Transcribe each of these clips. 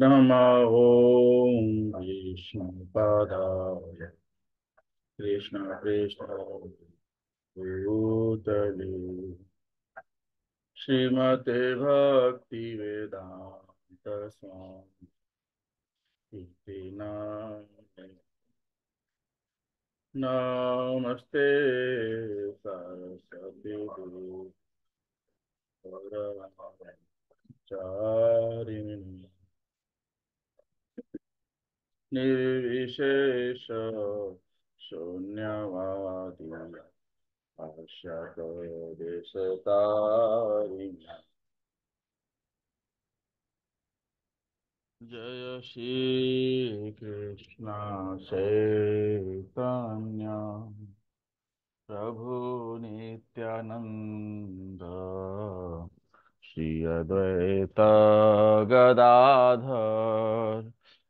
नमो विष्णुपदाय कृष्ण कृष्ण भूतले श्रीमते भक्तिवेदान्त स्वामी नमस्ते सरस्वती गुरु चारिणी निर्विशेष शून्यवादी आशक देशतारिणा जय श्री कृष्ण चैतन्य प्रभु नित्यानंद श्री अद्वैत गदाधर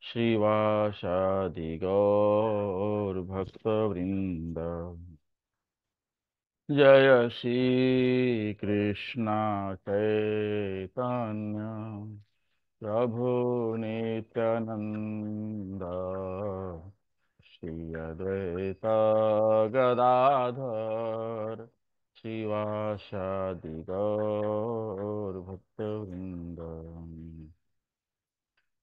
श्रीवाषादिगौर्भक्तवृन्द जय श्रीकृष्णा चैतन्य प्रभुनित्यनन्द श्री अद्वैतागदाधर श्रीवासादिगौर्भक्तवृन्द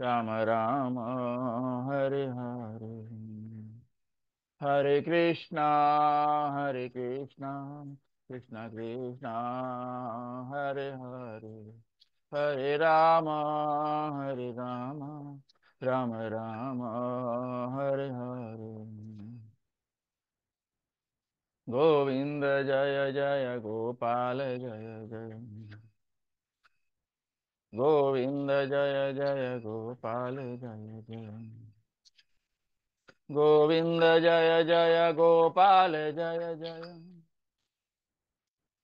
राम राम हरे हरे हरे कृष्णा हरे कृष्णा कृष्णा कृष्णा हरे हरे हरे राम हरे राम राम राम हरे हरे गोविंद जय जय गोपाल जय जय गोविंद जय जय गोपाल जय जय गोविंद जय जय गोपाल जय जय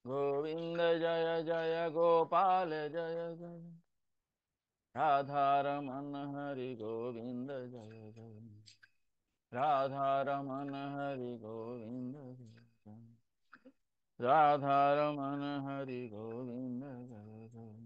गोविंद जय जय गोपाल जय जय राधारमन हरि गोविंद जय जय राधारमन हरि गोविंद जय जय राधारमन हरि गोविंद जय जय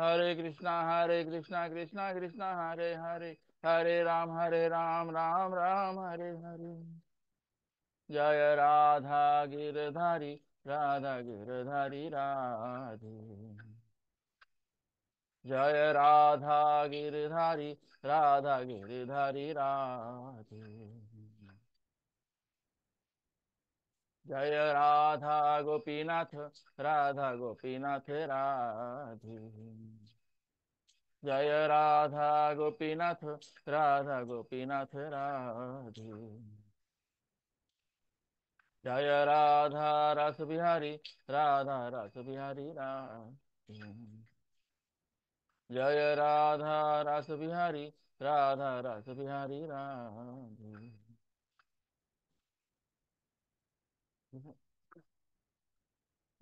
हरे कृष्णा हरे कृष्णा कृष्णा कृष्णा हरे हरे हरे राम हरे राम राम राम हरे हरे जय राधा गिरधारी राधा गिरधारी राधे जय राधा गिरधारी राधा गिरधारी राधे जय राधा गोपीनाथ राधा गोपीनाथ राधे जय राधा गोपीनाथ राधा गोपीनाथ राधे जय राधा रस बिहारी राधा रस बिहारी राधे जय राधा रस बिहारी राधा रस बिहारी राधे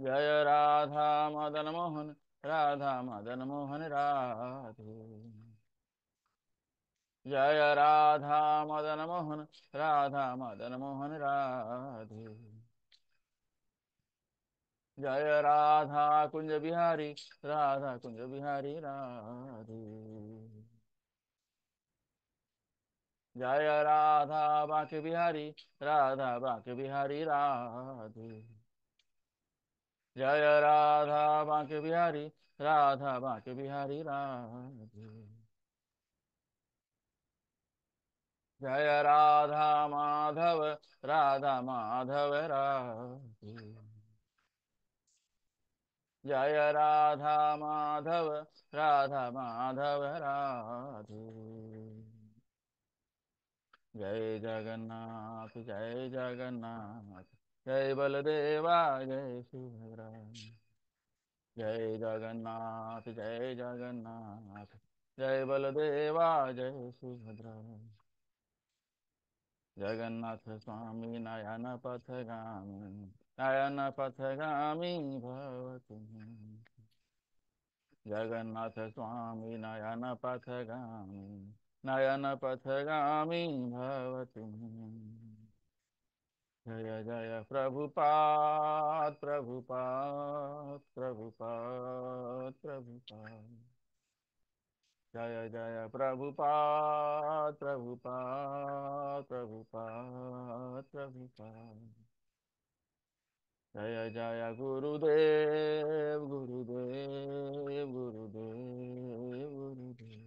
जय राधा मदन मोहन राधा मदन मोहन राधे जय राधा मदन मोहन राधा मदन मोहन राधे जय राधा कुंज बिहारी राधा कुंज बिहारी राधे जय राधा बाके बिहारी राधा बाके बिहारी राधे जय राधा बांके बिहारी राधा बांके बिहारी राधे जय राधा माधव राधा माधव राधे जय राधा माधव राधा माधव राधे जय जगन्नाथ जय जगन्नाथ जय बलदेवा जय सुभद्रा जय जगन्नाथ जय जगन्नाथ जय बलदेवा जय सुभद्रा जगन्नाथ स्वामी नयन पथ गामी नयन पथगामी भवतु जगन्नाथ स्वामी नयन पथ गामी नयन पथगामी भवतु जय जय प्रभुपाद प्रभुपाद प्रभुपाद प्रभुपाद जय जय प्रभुपाद प्रभुपाद प्रभुपाद प्रभुपाद जय जय गुरुदेव गुरुदेव गुरुदेव गुरुदेव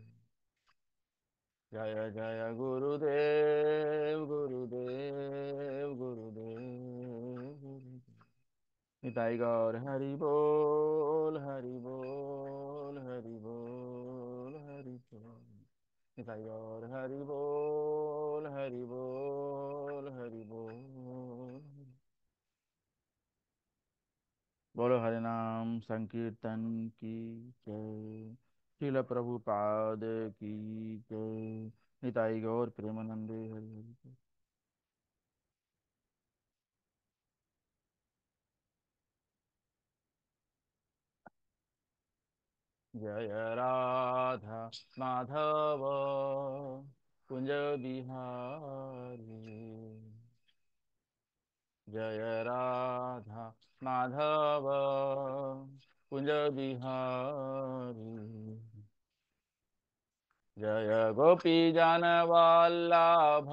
জয় জয় গুরুদেব গুরুদেব গুরুদেব তাই গর হরি বোল হরি বোল হরি বোল হরি বল নিতাই গর হরি বোল হরি বোল হরি বোল বলো হরে নাম সংকীর্তন কি शिल प्रभु पाद की जय निताई गौर प्रेमानंदे हरि हरि जय राधा माधव कुंज बिहारी जय राधा माधव कुंज बिहारी जय गोपी जानवाल्लाभ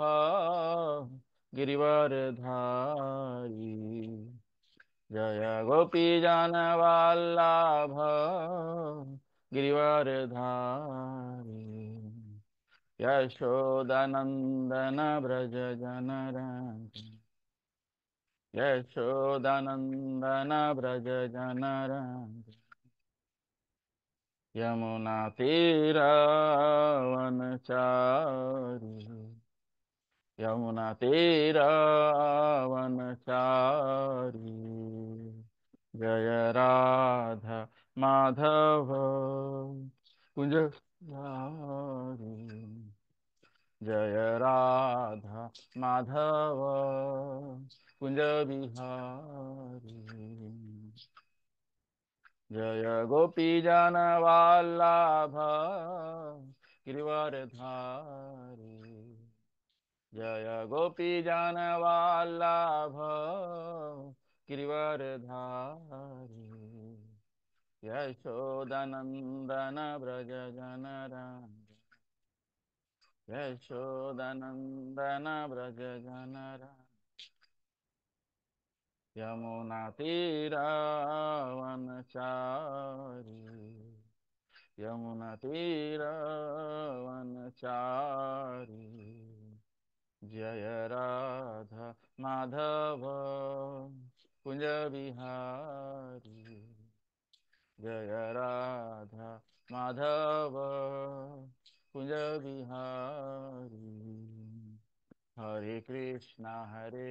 गिरिवरधारी जय गोपी जानवाल्लाभ गिरिवरधारी यशोदानन्दन व्रज जनरञ्ज यशोदानन्दन व्रज जनरञ्ज यमुना तेरावन चारी यमुना तेरावन चारी जय राधा माधव कुंज जय राधा माधव कुंज बिहारी जय गोपी गोपीजनवाल्लाभ गिरिवरधारी जय गोपीजनवाल्लाभ गिरिवरधारी यशोदनन्दन व्रज जनराम यशोदनन्दन व्रज जनराम यमुना तीरावन चारी यमुना तीरावन चारी जय राधा माधव कुंज बिहारी जय राधा माधव कुंज बिहारी हरे कृष्णा हरे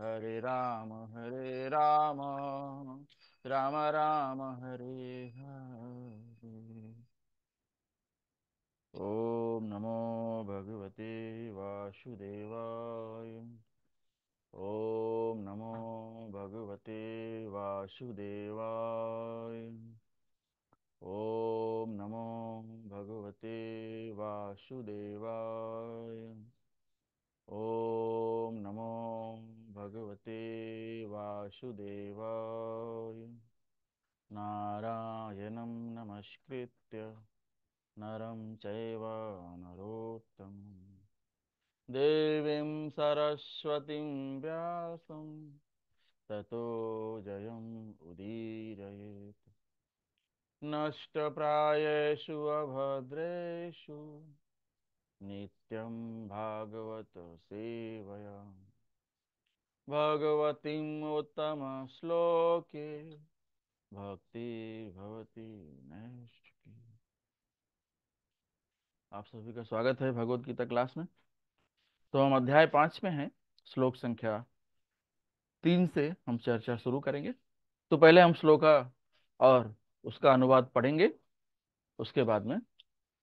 हरे राम हरे राम राम राम हरे हरे ओम नमो भगवते वासुदेवाय ओम नमो भगवते वासुदेवाय ओम नमो भगवते वासुदेवाय ॐ नमो भगवते वासुदेवाय नारायणं नमस्कृत्य नरं चैव नरोक्तं देवीं सरस्वतीं व्यासं ततो जयम् उदीरयेत् नष्टप्रायेषु अभद्रेषु नित्यं भागवत सेवया भगवतीम् उत्तमश्लोके भक्ति भवती नैष्ठिकी आप सभी का स्वागत है भगवत गीता क्लास में तो हम अध्याय पांच में हैं श्लोक संख्या तीन से हम चर्चा शुरू करेंगे तो पहले हम श्लोका और उसका अनुवाद पढ़ेंगे उसके बाद में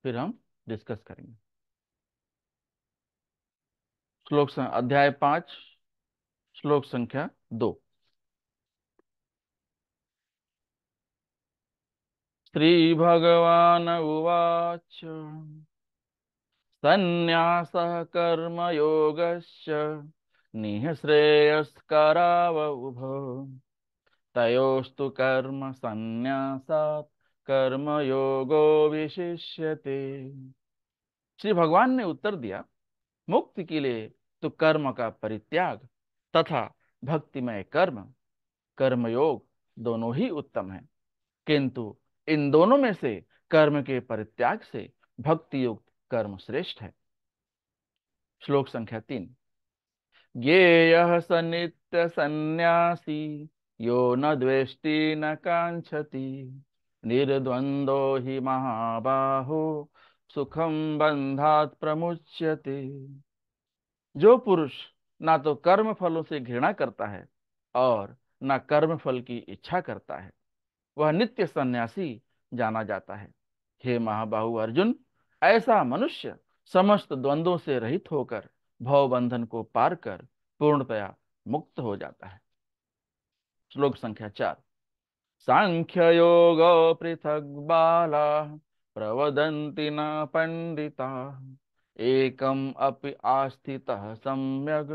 फिर हम डिस्कस करेंगे श्लोक अध्याय पांच श्लोक संख्या दो श्री भगवान उवाच संन्यास कर्म योग निःश्रेयस्कराव तयस्तु कर्म संन्यासात कर्म योगो विशिष्यते श्री भगवान ने उत्तर दिया मुक्ति के लिए तो कर्म का परित्याग तथा भक्तिमय कर्म कर्मयोग दोनों ही उत्तम है किंतु इन दोनों में से कर्म के परित्याग से भक्ति युक्त कर्म श्रेष्ठ है श्लोक संख्या तीन ये स सन्यासी यो न द्वेष्टि न कांक्षति निर्द्वंदो ही महाबाहो सुखम बंधात प्रमुच्यते जो पुरुष ना तो कर्म फलों से घृणा करता है और ना कर्म फल की इच्छा करता है वह नित्य सन्यासी जाना जाता है हे महाबाहु अर्जुन ऐसा मनुष्य समस्त द्वंद्वों से रहित होकर भवबंधन को पार कर पूर्णतया मुक्त हो जाता है श्लोक संख्या चार सांख्य योग पृथक बाला प्रवदन्ति न पंडिता एकम अपि आस्थितः सम्यग्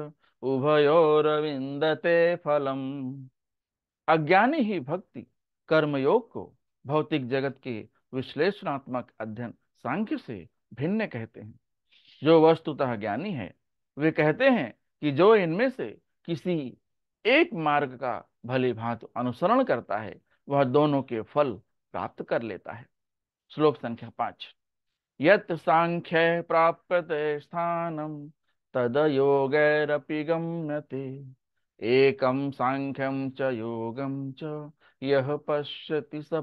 उभयोरविन्दते फलम् अज्ञानी ही भक्ति कर्मयोग को भौतिक जगत के विश्लेषणात्मक अध्ययन सांख्य से भिन्न कहते हैं जो वस्तुतः ज्ञानी है वे कहते हैं कि जो इनमें से किसी एक मार्ग का भली भांत अनुसरण करता है वह दोनों के फल प्राप्त कर लेता है श्लोक संख्या पांच यख्य प्राप्त स्थान तद योगी गम्यते एक सांख्यम च योगम च यह पश्यति स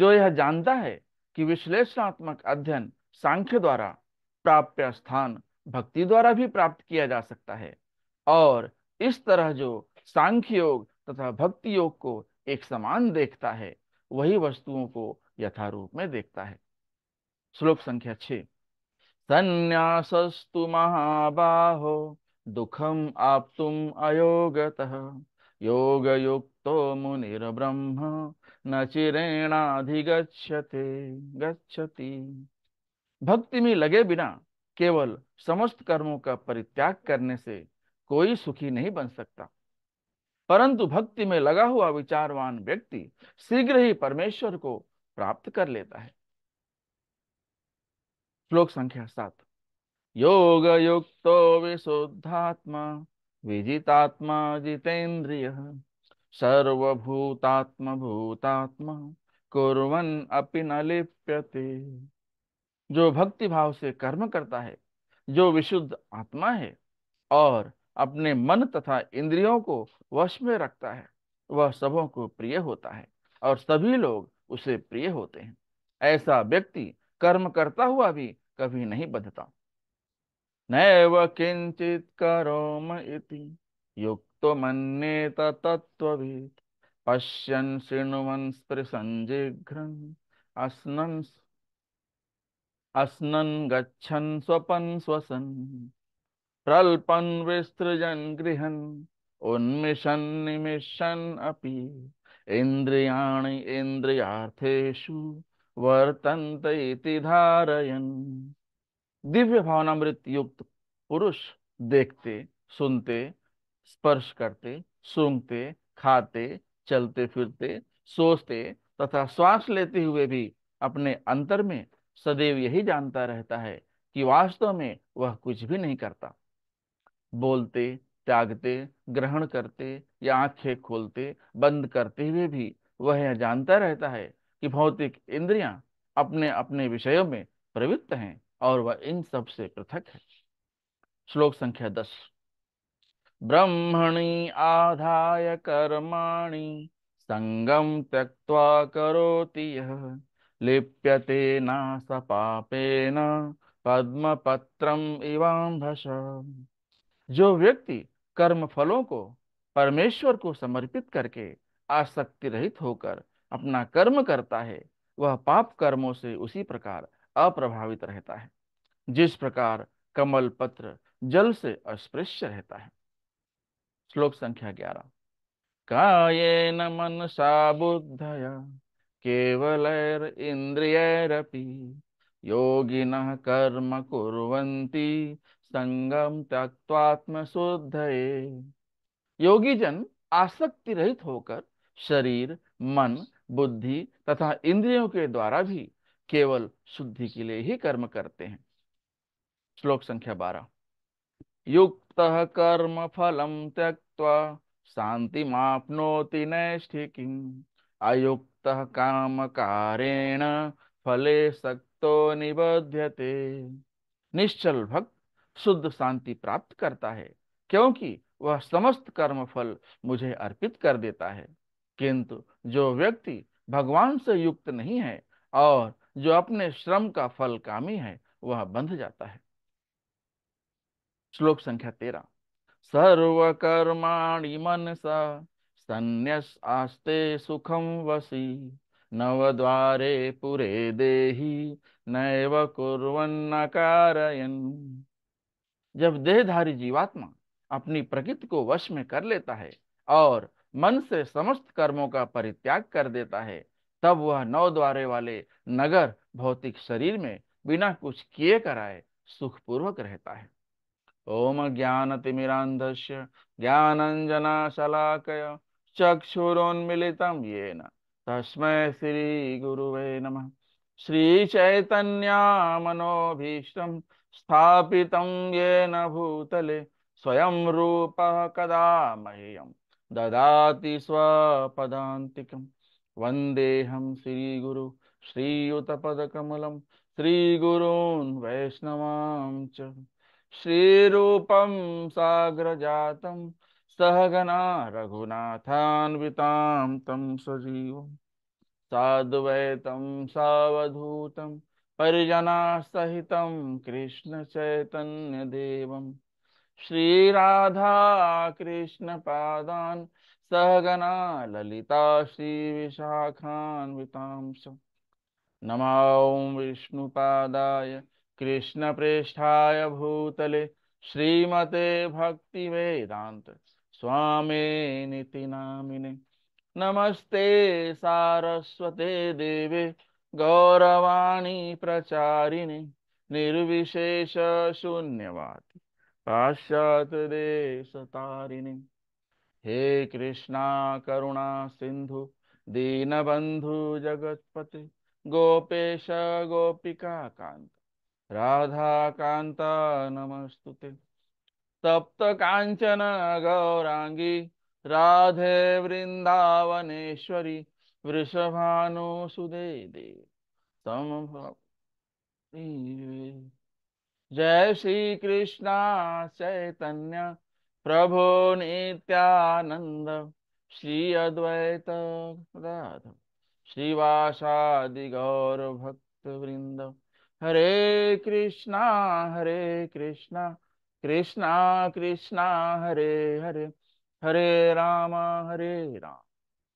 जो यह जानता है कि विश्लेषणात्मक अध्ययन सांख्य द्वारा प्राप्य स्थान भक्ति द्वारा भी प्राप्त किया जा सकता है और इस तरह जो सांख्य योग तथा भक्ति योग को एक समान देखता है वही वस्तुओं को यथारूप में देखता है श्लोक संख्या छे संन्यासस्तु महाबाहो दुखम आप तुम अयोगत योग युक्तो ब्रह्म न चिरेणाधिगछते गच्छति भक्ति में लगे बिना केवल समस्त कर्मों का परित्याग करने से कोई सुखी नहीं बन सकता परंतु भक्ति में लगा हुआ विचारवान व्यक्ति शीघ्र ही परमेश्वर को प्राप्त कर लेता है श्लोक संख्या सात योग युक्त विशुद्धात्मा विजितात्मा जितेन्द्रिय सर्वभूतात्म भूतात्मा कुरन अपि न लिप्यते जो भक्ति भाव से कर्म करता है जो विशुद्ध आत्मा है और अपने मन तथा इंद्रियों को वश में रखता है वह सबों को प्रिय होता है और सभी लोग उसे प्रिय होते हैं ऐसा व्यक्ति कर्म करता हुआ भी कभी नहीं बधता नैव किंचित करोम इति युक्त मन तत्व पश्यन् शृण्वन् स्पृशन् जिघ्रन् अस्न अस्नन् गच्छन् स्वपन् स्वसन् प्रल्पन् विस्तृजन गृहन उन्मिशन निमिशन अपि इन्द्रियाणि इन्द्रियार्थेषु वर्तन्त इति धारयन् दिव्य भावनामृत युक्त पुरुष देखते सुनते स्पर्श करते सूंघते खाते चलते फिरते सोचते तथा श्वास लेते हुए भी अपने अंतर में सदैव यही जानता रहता है कि वास्तव में वह कुछ भी नहीं करता बोलते त्यागते ग्रहण करते या आंखें खोलते बंद करते हुए भी वह जानता रहता है कि भौतिक इंद्रियां अपने अपने विषयों में प्रवृत्त हैं और वह इन सब से पृथक है श्लोक संख्या दस ब्रह्मणी आधाय कर्माणी संगम त्यक्वा करोति यह लिप्यते ना स न पद्म पत्रम इवाम जो व्यक्ति कर्म फलों को परमेश्वर को समर्पित करके आसक्ति रहित होकर अपना कर्म करता है वह पाप कर्मों से उसी प्रकार अप्रभावित रहता है जिस प्रकार कमल पत्र जल से अस्पृश्य रहता है श्लोक संख्या ग्यारह काये न मनसा बुद्धया केवल इंद्रियरपी योगिना कर्म कुरंती संगम तत्वात्मशुद्धये योगी जन आसक्ति रहित होकर शरीर मन बुद्धि तथा इंद्रियों के द्वारा भी केवल शुद्धि के लिए ही कर्म करते हैं श्लोक संख्या बारह युक्त कर्म फलम त्यक्वा शांति मापनोति नैष्ठिकी अयुक्त काम कारेण फले सक्तो निबध्यते निश्चल भक्त शुद्ध शांति प्राप्त करता है क्योंकि वह समस्त कर्म फल मुझे अर्पित कर देता है किंतु जो व्यक्ति भगवान से युक्त नहीं है और जो अपने श्रम का फल कामी है वह बंध जाता है श्लोक संख्या तेरा सर्व कर्माणी मन सा संन्यास आस्ते सुखम वसी नव द्वारे पुरे देही नैव कुर्वन्न कारयन् जब देहधारी जीवात्मा अपनी प्रकृति को वश में कर लेता है और मन से समस्त कर्मों का परित्याग कर देता है तब वह नौ द्वारे वाले नगर भौतिक शरीर में बिना कुछ किए कराए सुखपूर्वक रहता है ओम ज्ञान तिमिरांध्य ज्ञानंजना शलाकय चक्षुरोन्मिलितम ये न तस्मय श्री गुरुवे नमः श्री चैतन्य मनोभीष्टम स्थापित ये न भूतले स्वयं रूप कदा मह्यम ददाति स्वपदातिकम वंदेहम श्रीगुरु श्रीयुतपकमलम श्रीगुरून् वैष्णवां च श्रीरूपं साग्रजातं सहगना रघुनाथान्वितां तं सजीवं साद्वैतं सावधूतं परिजनासहितं कृष्ण श्रीराधाकृष्णपादान् सहगना ललिता श्री श्रीविशाखान्वितांश नमां विष्णुपादाय प्रेषा भूतले श्रीमते भक्ति स्वामे स्वामी नामिने नमस्ते सारस्वते देवे गौरवाणी प्रचारिणी निर्विशेष शून्यवादी पाश्चात देश तारिणी हे कृष्णा करुणा सिंधु दीनबंधु जगतपति गोपेश गोपिका कांत राधा कांता नमस्तुते तप्त कांचन गौरांगी राधे वृंदावनेश्वरी वृषभानो सुदे जय श्री कृष्णा चैतन्य प्रभो नित्यानंद श्री अद्वैत राध श्रीवासादि गौर भक्त वृंद हरे कृष्णा हरे कृष्णा कृष्णा कृष्णा हरे हरे हरे राम हरे राम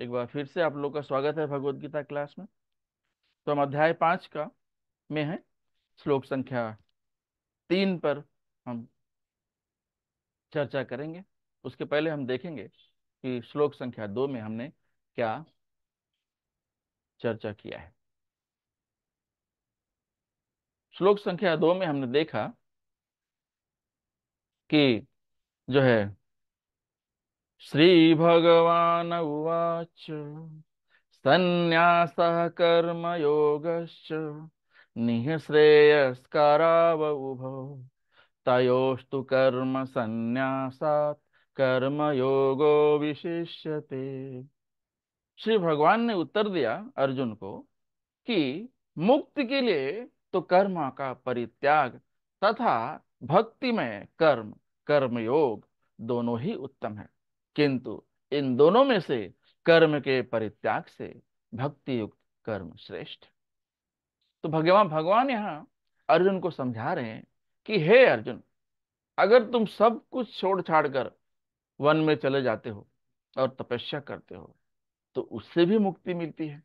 एक बार फिर से आप लोग का स्वागत है भगवत गीता क्लास में तो हम अध्याय पाँच का में है श्लोक संख्या तीन पर हम चर्चा करेंगे उसके पहले हम देखेंगे कि श्लोक संख्या दो में हमने क्या चर्चा किया है श्लोक संख्या दो में हमने देखा कि जो है श्री भगवान उवाच सन्न्यासः कर्मयोगश्च निःश्रेयस्करावभौ तयोस्तु कर्म योगो विशिष्यते श्री भगवान ने उत्तर दिया अर्जुन को कि मुक्ति के लिए तो कर्म का परित्याग तथा भक्ति में कर्म कर्मयोग दोनों ही उत्तम है किंतु इन दोनों में से कर्म के परित्याग से भक्ति युक्त कर्म श्रेष्ठ तो भगवान भगवान यहाँ अर्जुन को समझा रहे हैं कि हे अर्जुन अगर तुम सब कुछ छोड़ छाड़ कर वन में चले जाते हो और तपस्या करते हो तो उससे भी मुक्ति मिलती है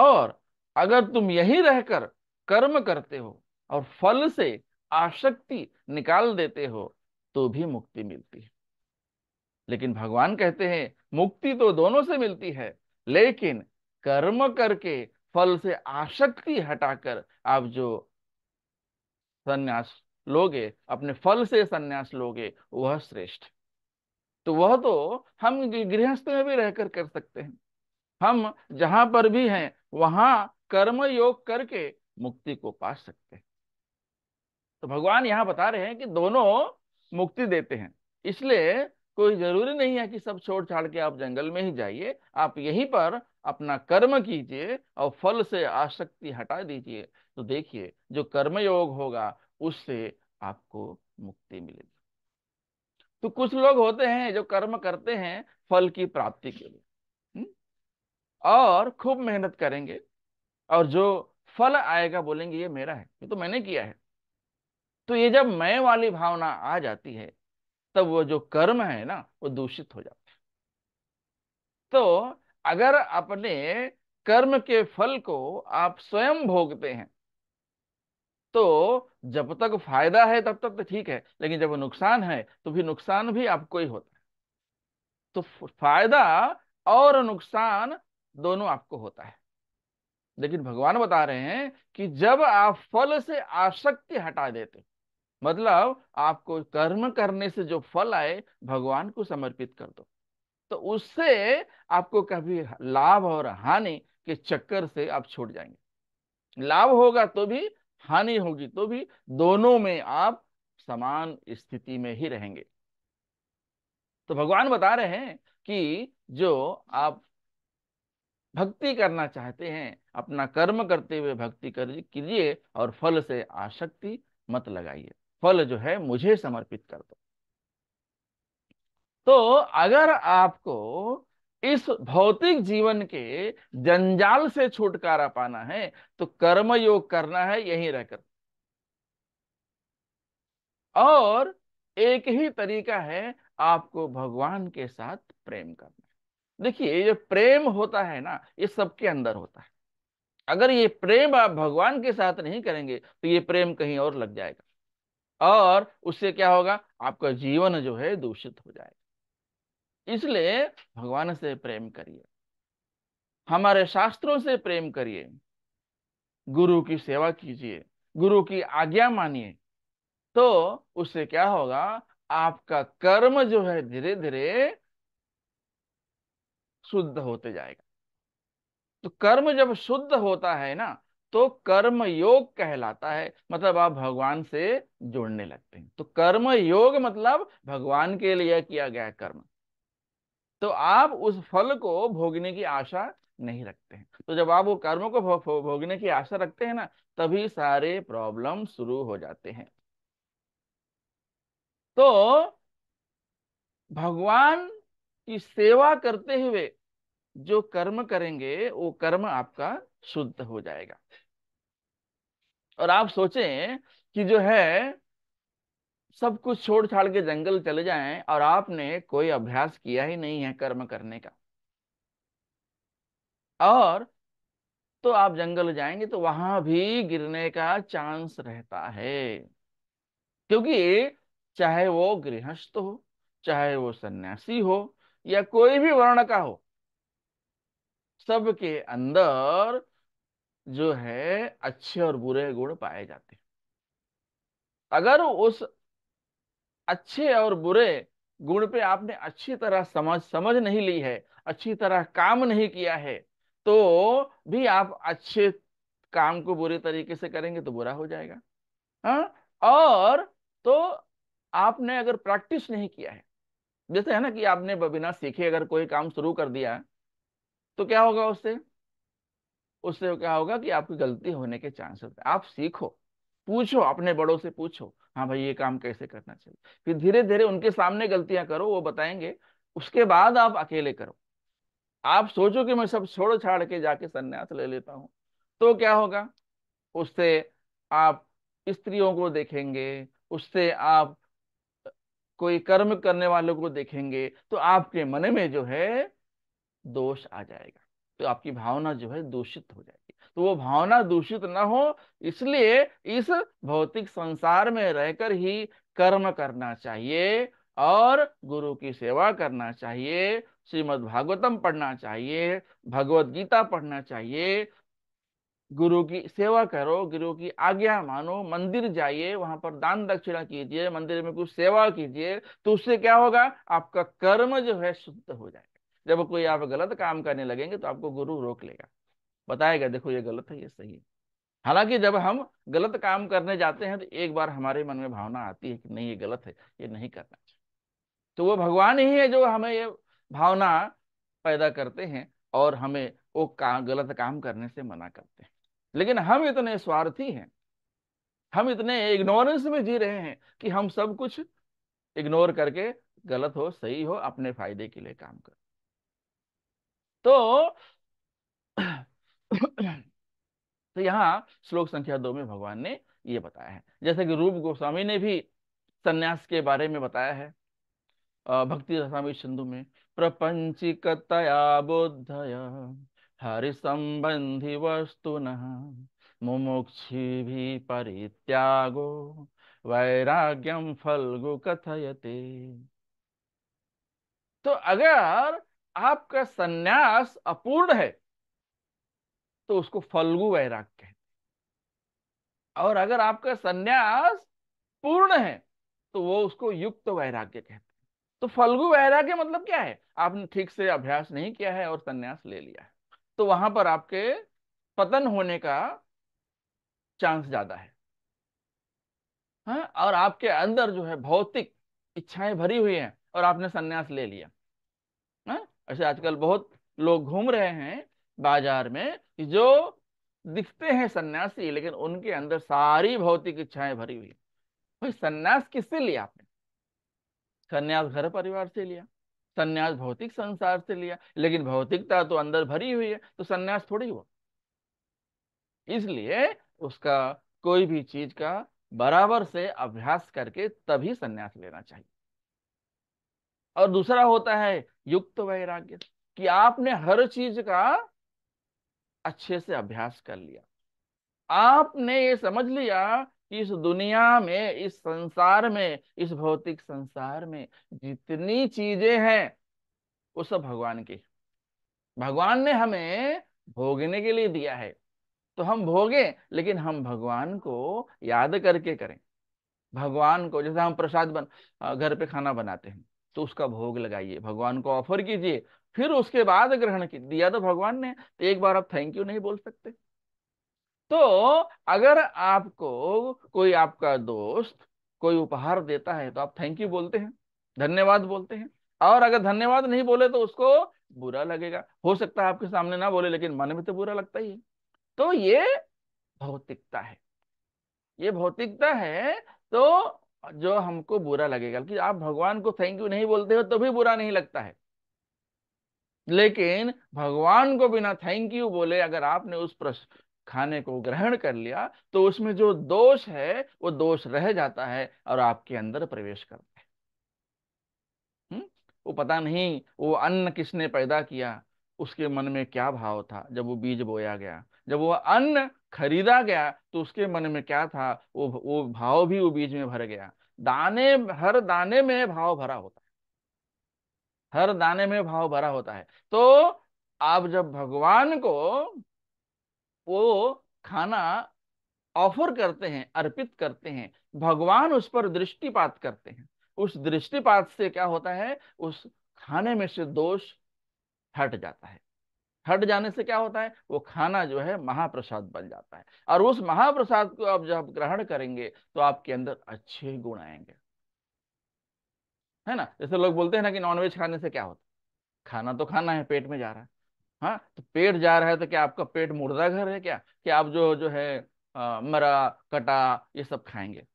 और अगर तुम यहीं रहकर कर्म करते हो और फल से आशक्ति निकाल देते हो तो भी मुक्ति मिलती है लेकिन भगवान कहते हैं मुक्ति तो दोनों से मिलती है लेकिन कर्म करके फल से आसक्ति हटाकर आप जो संन्यास लोगे अपने फल से संन्यास लोगे वह श्रेष्ठ तो वह तो हम गृहस्थ में भी रहकर कर सकते हैं हम जहां पर भी हैं वहां कर्म योग करके मुक्ति को पा सकते हैं तो भगवान यहां बता रहे हैं कि दोनों मुक्ति देते हैं इसलिए कोई जरूरी नहीं है कि सब छोड़ छाड़ के आप जंगल में ही जाइए आप यहीं पर अपना कर्म कीजिए और फल से आसक्ति हटा दीजिए तो देखिए जो कर्मयोग होगा उससे आपको मुक्ति मिलेगी तो कुछ लोग होते हैं जो कर्म करते हैं फल की प्राप्ति के लिए और खूब मेहनत करेंगे और जो फल आएगा बोलेंगे ये मेरा है ये तो मैंने किया है तो ये जब मैं वाली भावना आ जाती है तब वो जो कर्म है ना वो दूषित हो जाते तो अगर अपने कर्म के फल को आप स्वयं भोगते हैं तो जब तक फायदा है तब तक तो ठीक है लेकिन जब नुकसान है तो फिर नुकसान भी आपको ही होता है तो फायदा और नुकसान दोनों आपको होता है लेकिन भगवान बता रहे हैं कि जब आप फल से आसक्ति हटा देते मतलब आपको कर्म करने से जो फल आए भगवान को समर्पित कर दो तो उससे आपको कभी लाभ और हानि के चक्कर से आप छूट जाएंगे लाभ होगा तो भी हानि होगी तो भी दोनों में आप समान स्थिति में ही रहेंगे तो भगवान बता रहे हैं कि जो आप भक्ति करना चाहते हैं अपना कर्म करते हुए भक्ति कीजिए और फल से आशक्ति मत लगाइए फल जो है मुझे समर्पित कर दो तो अगर आपको इस भौतिक जीवन के जंजाल से छुटकारा पाना है तो कर्म योग करना है यहीं रहकर और एक ही तरीका है आपको भगवान के साथ प्रेम करना देखिए ये प्रेम होता है ना ये सबके अंदर होता है अगर ये प्रेम आप भगवान के साथ नहीं करेंगे तो ये प्रेम कहीं और लग जाएगा और उससे क्या होगा आपका जीवन जो है दूषित हो जाएगा इसलिए भगवान से प्रेम करिए हमारे शास्त्रों से प्रेम करिए गुरु की सेवा कीजिए गुरु की आज्ञा मानिए तो उससे क्या होगा आपका कर्म जो है धीरे धीरे शुद्ध होते जाएगा तो कर्म जब शुद्ध होता है ना तो कर्म योग कहलाता है मतलब आप भगवान से जुड़ने लगते हैं तो कर्म योग मतलब भगवान के लिए किया गया कर्म तो आप उस फल को भोगने की आशा नहीं रखते हैं तो जब आप वो कर्म को भोगने की आशा रखते हैं ना तभी सारे प्रॉब्लम शुरू हो जाते हैं तो भगवान की सेवा करते हुए जो कर्म करेंगे वो कर्म आपका शुद्ध हो जाएगा और आप सोचें कि जो है सब कुछ छोड़ छाड़ के जंगल चले जाएं और आपने कोई अभ्यास किया ही नहीं है कर्म करने का और तो आप जंगल जाएंगे तो वहां भी गिरने का चांस रहता है क्योंकि चाहे वो गृहस्थ हो चाहे वो सन्यासी हो या कोई भी वर्ण का हो सब के अंदर जो है अच्छे और बुरे गुण पाए जाते हैं अगर उस अच्छे और बुरे गुण पे आपने अच्छी तरह समझ समझ नहीं ली है अच्छी तरह काम नहीं किया है तो भी आप अच्छे काम को बुरे तरीके से करेंगे तो बुरा हो जाएगा हा? और तो आपने अगर प्रैक्टिस नहीं किया है जैसे है ना कि आपने बिना सीखे अगर कोई काम शुरू कर दिया तो क्या होगा उससे उससे क्या होगा कि आपकी गलती होने के चांस होते आप सीखो पूछो अपने बड़ों से पूछो हाँ भाई ये काम कैसे करना चाहिए फिर धीरे धीरे उनके सामने गलतियां करो वो बताएंगे उसके बाद आप अकेले करो आप सोचो कि मैं सब छोड़ छाड़ के जाके संन्यास ले लेता हूँ तो क्या होगा उससे आप स्त्रियों को देखेंगे उससे आप कोई कर्म करने वालों को देखेंगे तो आपके मन में जो है दोष आ जाएगा तो आपकी भावना जो है दूषित हो जाएगी तो वो भावना दूषित ना हो इसलिए इस भौतिक संसार में रहकर ही कर्म करना चाहिए और गुरु की सेवा करना चाहिए श्रीमद् भागवतम पढ़ना चाहिए भगवत गीता पढ़ना चाहिए गुरु की सेवा करो गुरु की आज्ञा मानो मंदिर जाइए वहां पर दान दक्षिणा कीजिए मंदिर में कुछ सेवा कीजिए तो उससे क्या होगा आपका कर्म जो है शुद्ध हो जाएगा जब कोई आप गलत काम करने लगेंगे तो आपको गुरु रोक लेगा बताएगा देखो ये गलत है ये सही है हालांकि जब हम गलत काम करने जाते हैं तो एक बार हमारे मन में भावना आती है कि नहीं ये गलत है ये नहीं करना चाहिए तो वो भगवान ही है जो हमें ये भावना पैदा करते हैं और हमें वो काम गलत काम करने से मना करते हैं लेकिन हम इतने स्वार्थी हैं हम इतने इग्नोरेंस में जी रहे हैं कि हम सब कुछ इग्नोर करके गलत हो सही हो अपने फायदे के लिए काम कर तो तो यहाँ श्लोक संख्या दो में भगवान ने ये बताया है जैसे कि रूप गोस्वामी ने भी संन्यास के बारे में बताया है भक्ति रसामी सिंधु में प्रपंचिकतया बुद्धय हरि संबंधी वस्तु मुमुक्षि भी परित्यागो वैराग्यम फलगु कथयते तो अगर आपका सन्यास अपूर्ण है तो उसको फलगु वैराग कहते और अगर आपका सन्यास पूर्ण है तो वो उसको युक्त वैराग्य कहते हैं तो फलगु वैराग्य मतलब क्या है आपने ठीक से अभ्यास नहीं किया है और सन्यास ले लिया है तो वहां पर आपके पतन होने का चांस ज्यादा है हा? और आपके अंदर जो है भौतिक इच्छाएं भरी हुई हैं और आपने सन्यास ले लिया ऐसे अच्छा, आजकल बहुत लोग घूम रहे हैं बाजार में जो दिखते हैं सन्यासी लेकिन उनके अंदर सारी भौतिक इच्छाएं भरी हुई भाई सन्यास किससे लिया आपने सन्यास घर परिवार से लिया सन्यास भौतिक संसार से लिया लेकिन भौतिकता तो अंदर भरी हुई है तो सन्यास थोड़ी हुआ इसलिए उसका कोई भी चीज का बराबर से अभ्यास करके तभी सन्यास लेना चाहिए और दूसरा होता है युक्त वैराग्य कि आपने हर चीज का अच्छे से अभ्यास कर लिया आपने ये समझ लिया कि इस दुनिया में इस संसार में इस भौतिक संसार में जितनी चीजें हैं वो सब भगवान की भगवान ने हमें भोगने के लिए दिया है तो हम भोगे लेकिन हम भगवान को याद करके करें भगवान को जैसे हम प्रसाद बन घर पे खाना बनाते हैं तो उसका भोग लगाइए भगवान को ऑफर कीजिए फिर उसके बाद ग्रहण दिया तो भगवान ने तो एक बार आप थैंक यू नहीं बोल सकते तो अगर आपको कोई आपका दोस्त कोई उपहार देता है तो आप थैंक यू बोलते हैं धन्यवाद बोलते हैं और अगर धन्यवाद नहीं बोले तो उसको बुरा लगेगा हो सकता है आपके सामने ना बोले लेकिन मन में तो बुरा लगता ही है तो ये भौतिकता है ये भौतिकता है तो जो हमको बुरा लगेगा कि आप भगवान को थैंक यू नहीं बोलते हो तो भी बुरा नहीं लगता है लेकिन भगवान को बिना थैंक यू बोले अगर आपने उस प्रश्न खाने को ग्रहण कर लिया तो उसमें जो दोष है वो दोष रह जाता है और आपके अंदर प्रवेश करता है वो पता नहीं वो अन्न किसने पैदा किया उसके मन में क्या भाव था जब वो बीज बोया गया जब वो अन्न खरीदा गया तो उसके मन में क्या था वो वो भाव भी वो बीज में भर गया दाने हर दाने में भाव भरा होता है हर दाने में भाव भरा होता है तो आप जब भगवान को वो खाना ऑफर करते हैं अर्पित करते हैं भगवान उस पर दृष्टिपात करते हैं उस दृष्टिपात से क्या होता है उस खाने में से दोष हट जाता है हट जाने से क्या होता है वो खाना जो है महाप्रसाद बन जाता है और उस महाप्रसाद को आप जब ग्रहण करेंगे तो आपके अंदर अच्छे गुण आएंगे है ना जैसे लोग बोलते हैं ना कि नॉनवेज खाने से क्या होता है खाना तो खाना है पेट में जा रहा है हाँ तो पेट जा रहा है तो क्या आपका पेट मुर्दा घर है क्या कि आप जो जो है आ, मरा कटा ये सब खाएंगे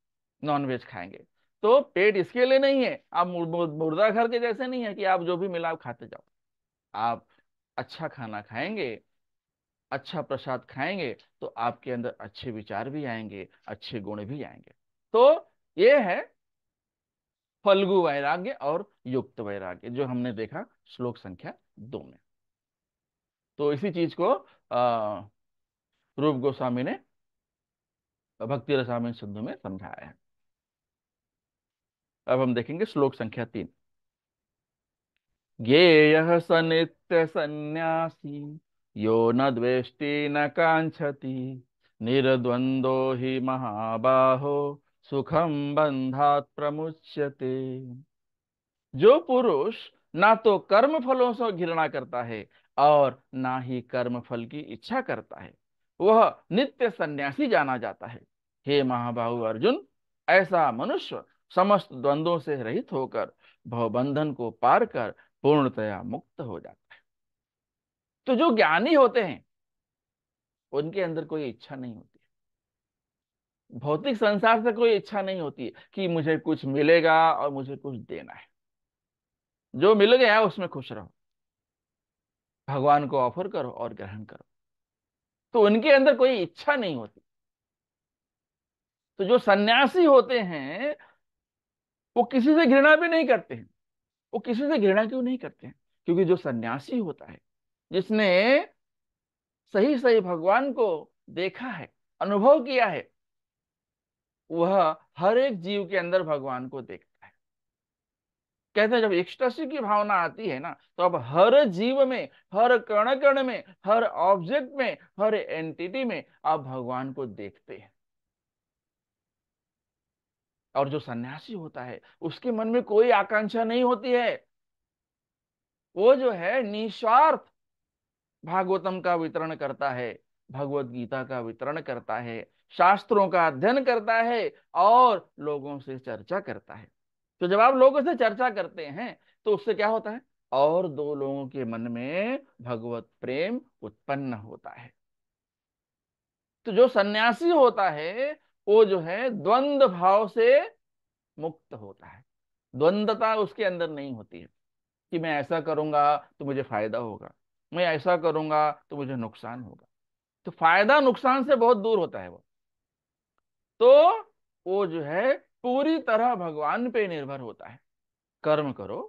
नॉनवेज खाएंगे तो पेट इसके लिए नहीं है आप मुर्दा घर के जैसे नहीं है कि आप जो भी मिला आप खाते जाओ आप अच्छा खाना खाएंगे अच्छा प्रसाद खाएंगे तो आपके अंदर अच्छे विचार भी आएंगे अच्छे गुण भी आएंगे तो ये है फलगु वैराग्य और युक्त वैराग्य जो हमने देखा श्लोक संख्या दो में तो इसी चीज को अः रूप गोस्वामी ने भक्ति रसामी सिंधु में समझाया है अब हम देखेंगे श्लोक संख्या तीन ज्ञेयः स नित्यसन्न्यासी यो न द्वेष्टि न काङ्क्षति निर्द्वंदो हि महाबाहो सुखम बंधात प्रमुच्यते जो पुरुष ना तो कर्म फलों से घृणा करता है और ना ही कर्म फल की इच्छा करता है वह नित्य सन्यासी जाना जाता है हे महाबाहु अर्जुन ऐसा मनुष्य समस्त द्वंद्वों से रहित होकर भवबंधन को पार कर पूर्णतया मुक्त हो जाता है तो जो ज्ञानी होते हैं उनके अंदर कोई इच्छा नहीं होती भौतिक संसार से कोई इच्छा नहीं होती कि मुझे कुछ मिलेगा और मुझे कुछ देना है जो मिल गया उसमें खुश रहो भगवान को ऑफर करो और ग्रहण करो तो उनके अंदर कोई इच्छा नहीं होती तो जो सन्यासी होते हैं वो किसी से घृणा भी नहीं करते हैं वो किसी से घृणा क्यों नहीं करते हैं क्योंकि जो सन्यासी होता है जिसने सही सही भगवान को देखा है अनुभव किया है वह हर एक जीव के अंदर भगवान को देखता है कहते हैं जब एक्सटसी की भावना आती है ना तो अब हर जीव में हर कण कण में हर ऑब्जेक्ट में हर एंटिटी में आप भगवान को देखते हैं और जो सन्यासी होता है उसके मन में कोई आकांक्षा नहीं होती है वो जो है निस्वार्थ भागवतम का वितरण करता है भगवत गीता का वितरण करता है शास्त्रों का अध्ययन करता है और लोगों से चर्चा करता है तो जब आप लोगों से चर्चा करते हैं तो उससे क्या होता है और दो लोगों के मन में भगवत प्रेम उत्पन्न होता है तो जो सन्यासी होता है वो जो है द्वंद भाव से मुक्त होता है द्वंदता उसके अंदर नहीं होती है कि मैं ऐसा करूंगा तो मुझे फायदा होगा मैं ऐसा करूंगा तो मुझे नुकसान होगा तो फायदा नुकसान से बहुत दूर होता है वो तो वो जो है पूरी तरह भगवान पे निर्भर होता है कर्म करो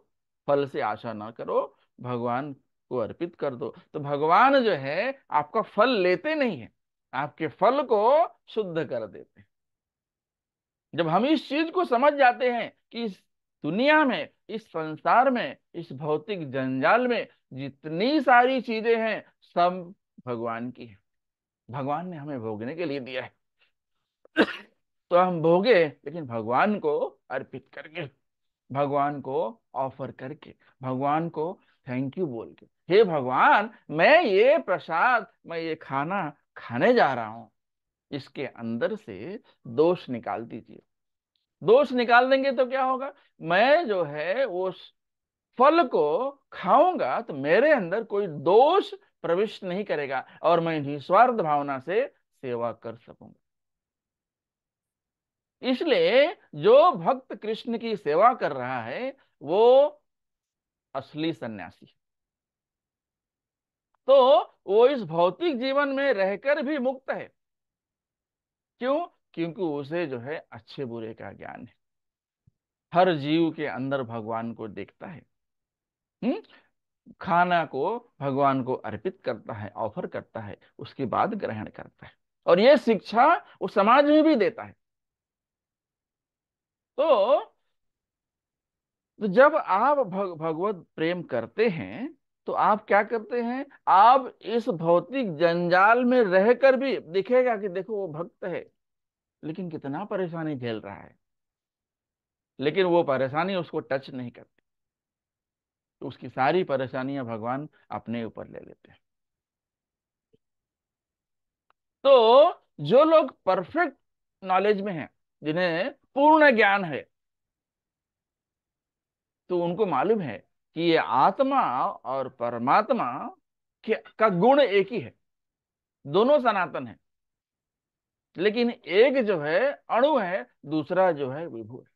फल से आशा ना करो भगवान को अर्पित कर दो तो भगवान जो है आपका फल लेते नहीं है आपके फल को शुद्ध कर देते हैं जब हम इस चीज को समझ जाते हैं कि इस दुनिया में इस संसार में इस भौतिक जंजाल में जितनी सारी चीजें हैं सब भगवान की है भगवान ने हमें भोगने के लिए दिया है तो हम भोगे लेकिन भगवान को अर्पित करके भगवान को ऑफर करके भगवान को थैंक यू बोल के हे भगवान मैं ये प्रसाद मैं ये खाना खाने जा रहा हूं इसके अंदर से दोष निकाल दीजिए दोष निकाल देंगे तो क्या होगा मैं जो है उस फल को खाऊंगा तो मेरे अंदर कोई दोष प्रविष्ट नहीं करेगा और मैं निस्वार्थ भावना से सेवा कर सकूंगा इसलिए जो भक्त कृष्ण की सेवा कर रहा है वो असली सन्यासी है तो वो इस भौतिक जीवन में रहकर भी मुक्त है क्यों क्योंकि उसे जो है अच्छे बुरे का ज्ञान है हर जीव के अंदर भगवान को देखता है हुँ? हम्म? खाना को भगवान को अर्पित करता है ऑफर करता है उसके बाद ग्रहण करता है और ये शिक्षा वो समाज में भी देता है तो, तो जब आप भग, भगवत प्रेम करते हैं तो आप क्या करते हैं आप इस भौतिक जंजाल में रहकर भी दिखेगा कि देखो वो भक्त है लेकिन कितना परेशानी झेल रहा है लेकिन वो परेशानी उसको टच नहीं करती तो उसकी सारी परेशानियां भगवान अपने ऊपर ले लेते हैं तो जो लोग परफेक्ट नॉलेज में हैं जिन्हें पूर्ण ज्ञान है तो उनको मालूम है कि ये आत्मा और परमात्मा का गुण एक ही है दोनों सनातन है लेकिन एक जो है अणु है दूसरा जो है विभू है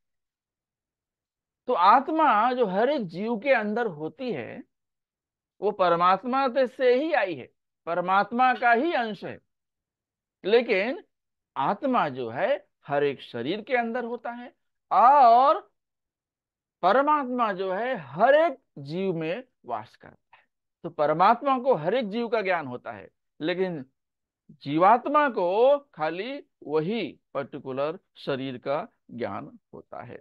तो आत्मा जो हर एक जीव के अंदर होती है वो परमात्मा से ही आई है परमात्मा का ही अंश है लेकिन आत्मा जो है हर एक शरीर के अंदर होता है और परमात्मा जो है हर एक जीव में वास करता है तो परमात्मा को हर एक जीव का ज्ञान होता है लेकिन जीवात्मा को खाली वही पर्टिकुलर शरीर का ज्ञान होता है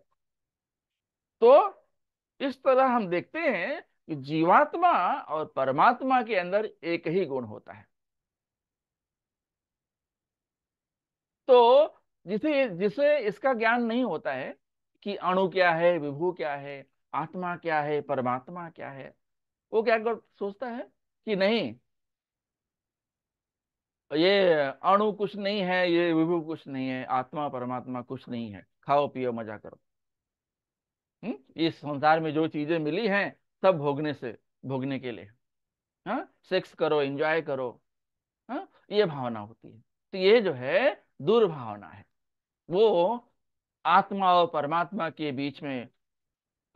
तो इस तरह हम देखते हैं कि जीवात्मा और परमात्मा के अंदर एक ही गुण होता है तो जिसे जिसे इसका ज्ञान नहीं होता है कि अणु क्या है विभू क्या है आत्मा क्या है परमात्मा क्या है वो क्या कर सोचता है कि नहीं ये अणु कुछ नहीं है ये विभू कुछ नहीं है आत्मा परमात्मा कुछ नहीं है खाओ पियो मजा करो हम्म? इस संसार में जो चीजें मिली हैं सब भोगने से भोगने के लिए हाँ सेक्स करो एंजॉय करो हाँ ये भावना होती है तो ये जो है दुर्भावना है वो आत्मा और परमात्मा के बीच में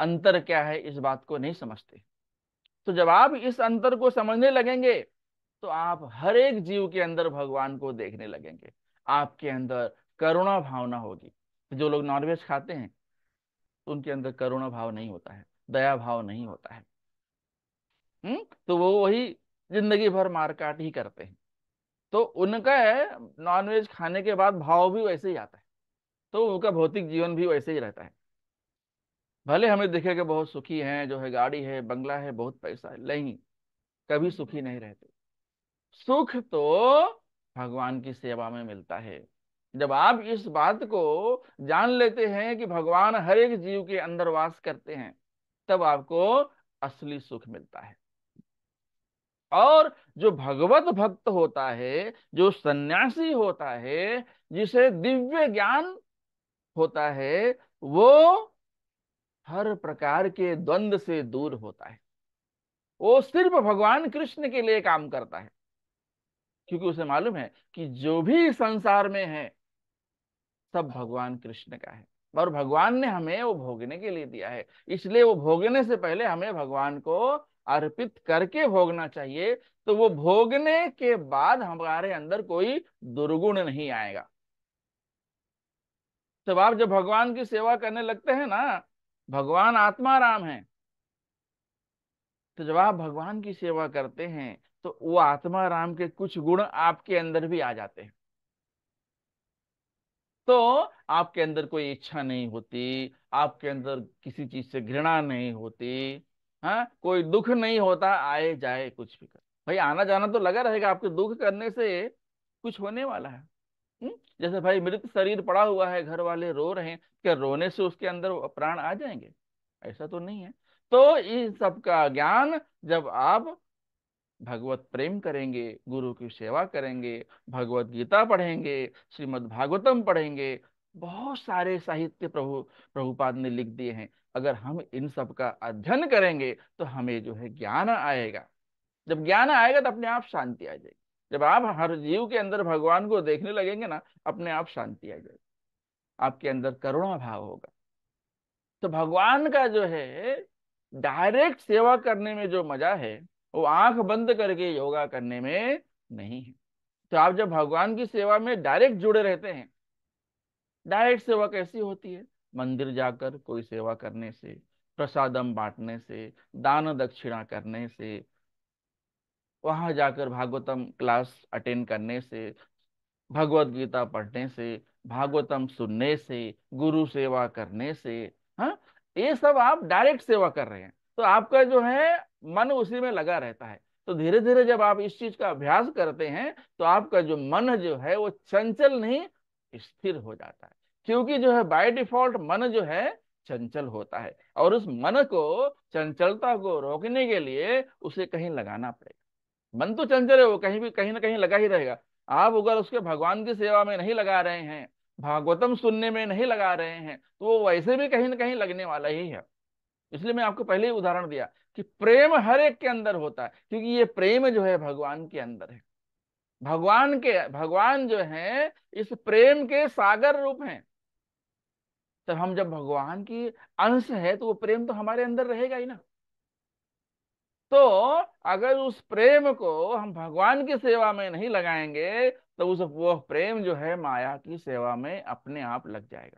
अंतर क्या है इस बात को नहीं समझते तो जब आप इस अंतर को समझने लगेंगे तो आप हर एक जीव के अंदर भगवान को देखने लगेंगे आपके अंदर करुणा भावना होगी जो लोग नॉनवेज खाते हैं तो उनके अंदर करुणा भाव नहीं होता है दया भाव नहीं होता है हुँ? हम्म, तो वो वही जिंदगी भर मारकाट ही करते हैं तो उनका नॉनवेज खाने के बाद भाव भी वैसे ही आता है तो उनका भौतिक जीवन भी वैसे ही रहता है भले हमें कि बहुत सुखी हैं जो है गाड़ी है बंगला है बहुत पैसा है नहीं कभी सुखी नहीं रहते सुख तो भगवान की सेवा में मिलता है जब आप इस बात को जान लेते हैं कि भगवान हर एक जीव के अंदर वास करते हैं तब आपको असली सुख मिलता है और जो भगवत भक्त होता है जो सन्यासी होता है जिसे दिव्य ज्ञान होता है वो हर प्रकार के द्वंद से दूर होता है वो सिर्फ भगवान कृष्ण के लिए काम करता है क्योंकि उसे मालूम है कि जो भी संसार में है सब भगवान कृष्ण का है और भगवान ने हमें वो भोगने के लिए दिया है इसलिए वो भोगने से पहले हमें भगवान को अर्पित करके भोगना चाहिए तो वो भोगने के बाद हमारे अंदर कोई दुर्गुण नहीं आएगा जब आप जब भगवान की सेवा करने लगते हैं ना भगवान आत्मा राम है तो जब आप भगवान की सेवा करते हैं तो वो आत्मा राम के कुछ गुण आपके अंदर भी आ जाते हैं तो आपके अंदर कोई इच्छा नहीं होती आपके अंदर किसी चीज से घृणा नहीं होती है हाँ, कोई दुख नहीं होता आए जाए कुछ भी कर भाई आना जाना तो लगा रहेगा आपके दुख करने से कुछ होने वाला है जैसे भाई मृत शरीर पड़ा हुआ है घर वाले रो रहे हैं क्या रोने से उसके अंदर प्राण आ जाएंगे ऐसा तो नहीं है तो इन सब का ज्ञान जब आप भगवत प्रेम करेंगे गुरु की सेवा करेंगे भगवत गीता पढ़ेंगे श्रीमद् भागवतम पढ़ेंगे बहुत सारे साहित्य प्रभु प्रभुपाद ने लिख दिए हैं अगर हम इन सब का अध्ययन करेंगे तो हमें जो है ज्ञान आएगा जब ज्ञान आएगा तो अपने आप शांति आ जाएगी जब आप हर जीव के अंदर भगवान को देखने लगेंगे ना अपने आप शांति आ जाएगी आपके अंदर करुणा भाव होगा तो भगवान का जो है डायरेक्ट सेवा करने में जो मजा है वो आंख बंद करके योगा करने में नहीं है तो आप जब भगवान की सेवा में डायरेक्ट जुड़े रहते हैं डायरेक्ट सेवा कैसी होती है मंदिर जाकर कोई सेवा करने से प्रसादम बांटने से दान दक्षिणा करने से वहाँ जाकर भागवतम क्लास अटेंड करने से भगवत गीता पढ़ने से भागवतम सुनने से गुरु सेवा करने से हाँ ये सब आप डायरेक्ट सेवा कर रहे हैं तो आपका जो है मन उसी में लगा रहता है तो धीरे धीरे जब आप इस चीज का अभ्यास करते हैं तो आपका जो मन जो है वो चंचल नहीं स्थिर हो जाता है क्योंकि जो है बाय डिफॉल्ट मन जो है चंचल होता है और उस मन को चंचलता को रोकने के लिए उसे कहीं लगाना पड़ेगा मन तो चंचल है वो कहीं भी कहीं ना कहीं लगा ही रहेगा आप अगर उसके भगवान की सेवा में नहीं लगा रहे हैं भागवतम सुनने में नहीं लगा रहे हैं तो वो वैसे भी कहीं ना कहीं लगने वाला ही है इसलिए मैं आपको पहले ही उदाहरण दिया कि प्रेम हर एक के अंदर होता है क्योंकि ये प्रेम जो है भगवान के अंदर है भगवान के भगवान जो है इस प्रेम के सागर रूप हैं तब हम जब भगवान की अंश है तो वो प्रेम तो हमारे अंदर रहेगा ही ना तो अगर उस प्रेम को हम भगवान की सेवा में नहीं लगाएंगे तो उस वह प्रेम जो है माया की सेवा में अपने आप लग जाएगा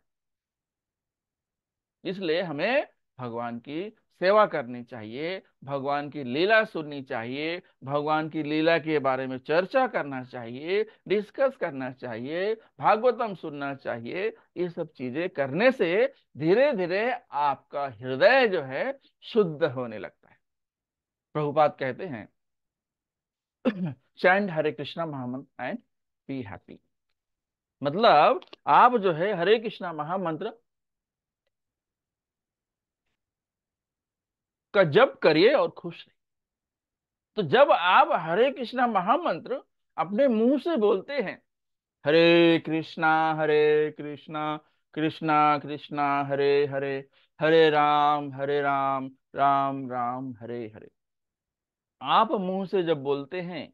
इसलिए हमें भगवान की सेवा करनी चाहिए भगवान की लीला सुननी चाहिए भगवान की लीला के बारे में चर्चा करना चाहिए डिस्कस करना चाहिए भागवतम सुनना चाहिए ये सब चीजें करने से धीरे धीरे आपका हृदय जो है शुद्ध होने लगता प्रभुपाद कहते हैं चैंड हरे कृष्णा महामंत्र एंड बी हैप्पी मतलब आप जो है हरे कृष्णा महामंत्र का जब करिए और खुश रहिए तो जब आप हरे कृष्णा महामंत्र अपने मुंह से बोलते हैं हरे कृष्णा हरे कृष्णा कृष्णा कृष्णा हरे हरे हरे राम हरे राम राम राम हरे हरे आप मुंह से जब बोलते हैं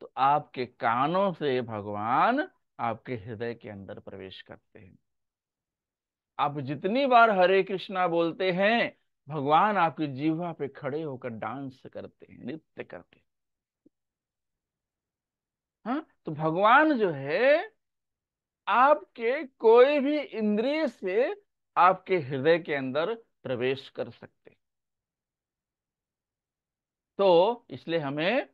तो आपके कानों से भगवान आपके हृदय के अंदर प्रवेश करते हैं आप जितनी बार हरे कृष्णा बोलते हैं भगवान आपकी जीवा पे खड़े होकर डांस करते हैं नृत्य करते हैं हाँ, तो भगवान जो है आपके कोई भी इंद्रिय से आपके हृदय के अंदर प्रवेश कर सकते हैं तो इसलिए हमें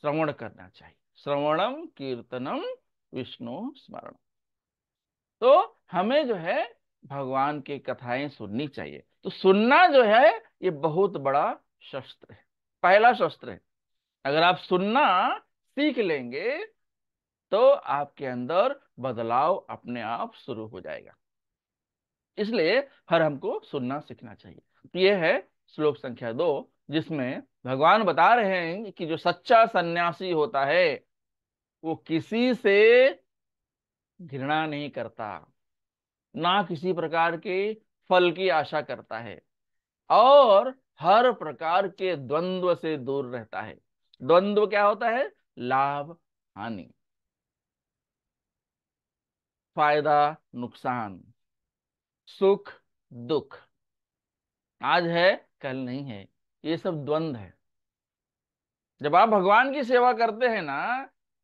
श्रवण करना चाहिए श्रवणम कीर्तनम विष्णु स्मरण तो हमें जो है भगवान की कथाएं सुननी चाहिए तो सुनना जो है ये बहुत बड़ा शस्त्र है पहला शस्त्र है अगर आप सुनना सीख लेंगे तो आपके अंदर बदलाव अपने आप शुरू हो जाएगा इसलिए हर हमको सुनना सीखना चाहिए तो ये है श्लोक संख्या दो जिसमें भगवान बता रहे हैं कि जो सच्चा सन्यासी होता है वो किसी से घृणा नहीं करता ना किसी प्रकार के फल की आशा करता है और हर प्रकार के द्वंद्व से दूर रहता है द्वंद्व क्या होता है लाभ हानि फायदा नुकसान सुख दुख आज है कल नहीं है ये सब द्वंद है जब आप भगवान की सेवा करते हैं ना